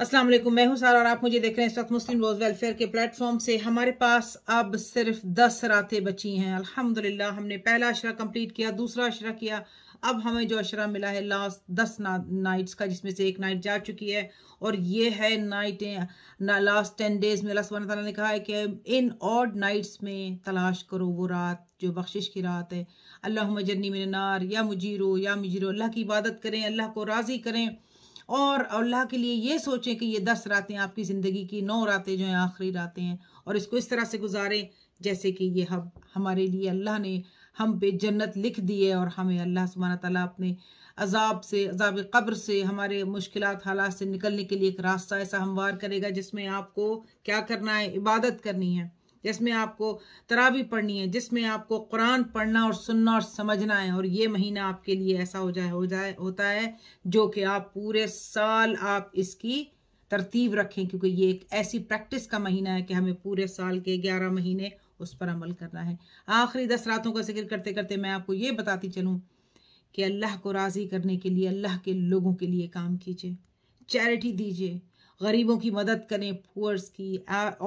अस्सलाम मैं हूँ सारा और आप मुझे देख रहे हैं इस वक्त मुस्लिम रोज़ वेलफेयर के प्लेटफॉर्म से हमारे पास अब सिर्फ दस रातें बची हैं अल्हम्दुलिल्लाह हमने पहला अशरा कंप्लीट किया दूसरा अशरा किया अब हमें जो अशरा मिला है लास्ट दस ना, नाइट्स का जिसमें से एक नाइट जा चुकी है और ये है नाइटें ना लास्ट टेन डेज में अल्लाह सुबह ने कहा है कि इन ऑड नाइट्स में तलाश करो वो रात जो बख्शिश की रात है अल्लाह मजन्नी मिनार नार या मुजीरो या मुजीरो अल्लाह की इबादत करें अल्लाह को राज़ी करें और अल्लाह के लिए ये सोचें कि ये दस रातें आपकी ज़िंदगी की नौ रातें जो हैं आखिरी रातें हैं और इसको इस तरह से गुजारें जैसे कि ये हम हमारे लिए अल्लाह ने हम पे जन्नत लिख दी है और हमें अल्लाह सुबहाना ताला अपने अजाब से अजाब कब्र से हमारे मुश्किल हालात से निकलने के लिए एक रास्ता ऐसा हमवार करेगा जिसमें आपको क्या करना है इबादत करनी है जिसमें आपको तरावी पढ़नी है जिसमें आपको कुरान पढ़ना और सुनना और समझना है और ये महीना आपके लिए ऐसा हो जाए हो जाए होता है जो कि आप पूरे साल आप इसकी तरतीब रखें क्योंकि ये एक ऐसी प्रैक्टिस का महीना है कि हमें पूरे साल के ग्यारह महीने उस पर अमल करना है आखिरी दस रातों का जिक्र करते करते मैं आपको ये बताती चलूँ कि अल्लाह को राज़ी करने के लिए अल्लाह के लोगों के लिए काम कीजिए चैरिटी दीजिए गरीबों की मदद करें पुअर्स की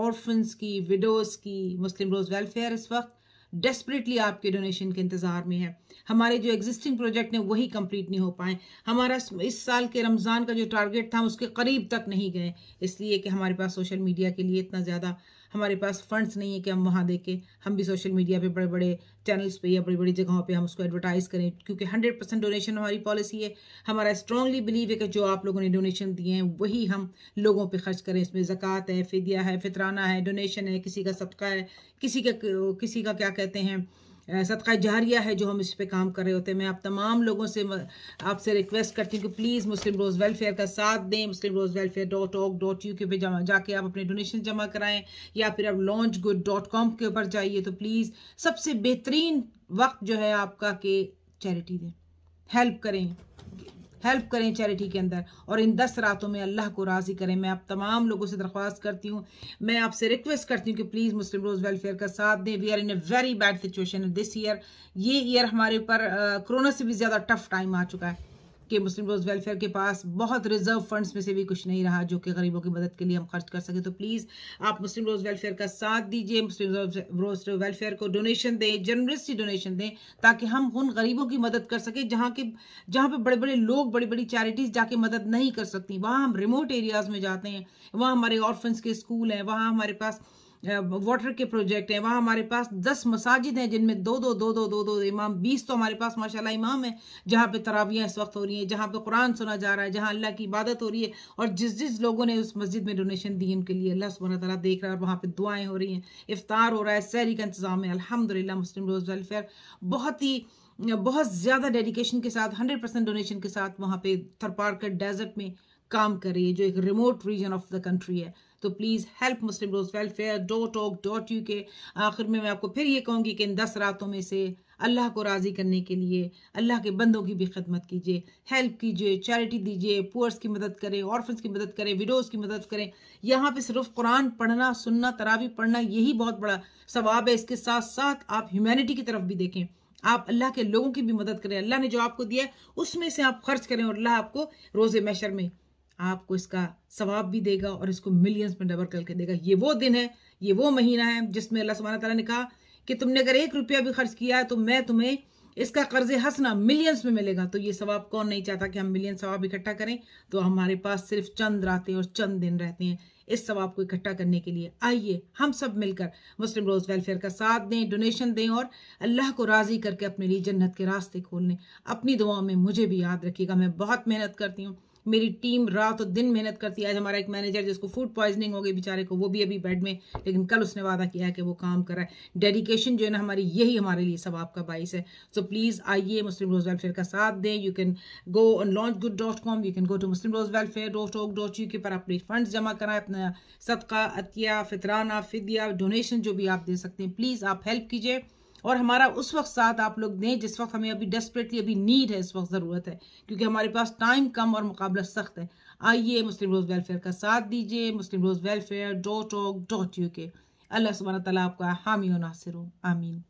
ऑर्फन्स की विडोज़ की मुस्लिम रोज़ वेलफेयर इस वक्त डेस्परेटली आपके डोनेशन के इंतज़ार में है हमारे जो एग्जिस्टिंग प्रोजेक्ट हैं वही कंप्लीट नहीं हो पाए हमारा इस साल के रमज़ान का जो टारगेट था हम उसके करीब तक नहीं गए इसलिए कि हमारे पास सोशल मीडिया के लिए इतना ज़्यादा हमारे पास फंड्स नहीं है कि हम वहाँ देखें हम भी सोशल मीडिया पे बड़े बड़े चैनल्स पे या बड़ी बड़ी जगहों पे हम उसको एडवर्टाइज़ करें क्योंकि हंड्रेड परसेंट डोनेशन हमारी पॉलिसी है हमारा स्ट्रॉन्गली बिलीव है कि जो आप लोगों ने डोनेशन दिए हैं वही हम लोगों पे खर्च करें इसमें ज़क़़त है फ़िदिया है फितराना है डोनेशन है किसी का सबका है किसी का किसी का क्या कहते हैं सदका जहरिया है जो हम इस पर काम कर रहे होते हैं मैं आप तमाम लोगों से आपसे रिक्वेस्ट करती हूँ कि प्लीज़ मुस्लिम रोज़ वेलफेयर का साथ दें Muslim Rose Welfare dot org dot U K पे जाके आप अपने डोनेशन जमा कराएं या फिर आप लॉन्च गुड डॉट कॉम के ऊपर जाइए तो प्लीज़ सबसे बेहतरीन वक्त जो है आपका के चैरिटी दें हेल्प करें हेल्प करें चैरिटी के अंदर और इन दस रातों में अल्लाह को राज़ी करें मैं आप तमाम लोगों से दरख्वास्त करती हूँ मैं आपसे रिक्वेस्ट करती हूँ कि प्लीज़ मुस्लिम रोज़ वेलफेयर का साथ दें we are in a very bad situation this year ये ईयर हमारे ऊपर कोरोना से भी ज़्यादा टफ टाइम आ चुका है कि मुस्लिम रोज वेलफेयर के पास बहुत रिजर्व फंड्स में से भी कुछ नहीं रहा जो कि गरीबों की मदद के लिए हम खर्च कर सकें तो प्लीज़ आप मुस्लिम रोज वेलफेयर का साथ दीजिए मुस्लिम रोज वेलफेयर को डोनेशन दें जनरसली डोनेशन दें ताकि हम उन गरीबों की मदद कर सकें जहाँ के जहाँ पर बड़े बड़े लोग बड़ी बड़ी चैरिटीज़ जाके मदद नहीं कर सकती वहाँ हम रिमोट एरियाज़ में जाते हैं वहाँ हमारे ऑर्फेंस के स्कूल हैं वहाँ हमारे पास वाटर के प्रोजेक्ट हैं वहाँ हमारे पास दस मसाजिद हैं जिनमें दो दो दो दो दो दो इमाम बीस तो हमारे पास माशाल्लाह इमाम है जहाँ पे तरावियाँ इस वक्त हो रही हैं जहाँ पे कुरान सुना जा रहा है जहाँ अल्लाह की इबादत हो रही है और जिस जिस लोगों ने उस मस्जिद में डोनेशन दी उनके लिए अल्लाह सुबह तला देख रहा है और वहाँ पर दुआएँ हो रही हैं इफ्तार हो रहा है सैरी का इंतज़ाम है अलहमदिल्ला मुस्लिम रोज़ वेलफेयर बहुत ही बहुत ज़्यादा डेडिकेशन के साथ हंड्रेड परसेंट डोनेशन के साथ वहाँ पे थरपारकर डेजर्ट में काम है जो एक remote region of the country है तो please help Muslim Rose Welfare dot org dot U K आखिर में मैं आपको फिर ये कहूँगी कि इन दस रातों में से अल्लाह को राज़ी करने के लिए अल्लाह के बंदों की भी खदमत कीजिए हेल्प कीजिए चैरिटी दीजिए पुअर्स की मदद करें ऑर्फन्स की मदद करें विडोज़ की मदद करें यहाँ पे सिर्फ कुरान पढ़ना सुनना तरावी पढ़ना यही बहुत बड़ा सवाब है इसके साथ साथ आप ह्यूमैनिटी की तरफ भी देखें आप अल्लाह के लोगों की भी मदद करें अल्लाह ने जो आपको दिया है उसमें से आप खर्च करें और अल्लाह आपको रोज़े मैशर में आपको इसका सवाब भी देगा और इसको मिलियंस में डबल करके देगा ये वो दिन है ये वो महीना है जिसमें अल्लाह सुबहाना तला ने कहा कि तुमने अगर एक रुपया भी खर्च किया है तो मैं तुम्हें इसका कर्ज हंसना मिलियंस में मिलेगा तो ये सवाब कौन नहीं चाहता कि हम मिलियन सवाब इकट्ठा करें तो हमारे पास सिर्फ चंद रातें और चंद दिन रहते हैं इस सवाब को इकट्ठा करने के लिए आइए हम सब मिलकर मुस्लिम रोज़ वेलफेयर का साथ दें डोनेशन दें और अल्लाह को राज़ी करके अपने लिए जन्नत के रास्ते खोल लें अपनी दुआओं में मुझे भी याद रखिएगा मैं बहुत मेहनत करती हूँ मेरी टीम रात और दिन मेहनत करती है आज हमारा एक मैनेजर जिसको फूड पॉइजनिंग हो गई बेचारे को वो भी अभी बेड में लेकिन कल उसने वादा किया है कि वो काम कर रहा है डेडिकेशन जो है ना हमारी यही हमारे लिए सब आपका बाइस है सो प्लीज़ आइए मुस्लिम रोज वेलफेयर का साथ दें you can go on LaunchGood dot com you can go to Muslim Rose Welfare dot org dot U K पर अपने फंड जमा कराएं अपना सदका अतिया फितराना फिदिया डोनेशन जो भी आप दे सकते हैं प्लीज़ आप हेल्प कीजिए और हमारा उस वक्त साथ आप लोग दें जिस वक्त हमें अभी डेस्परेटली अभी नीड है इस वक्त ज़रूरत है क्योंकि हमारे पास टाइम कम और मुकाबला सख्त है आइए मुस्लिम रोज़ वेलफेयर का साथ दीजिए Muslim Rose Welfare dot O dot U K अल्लाह सुबह तला आपका हामी नासिर आमीन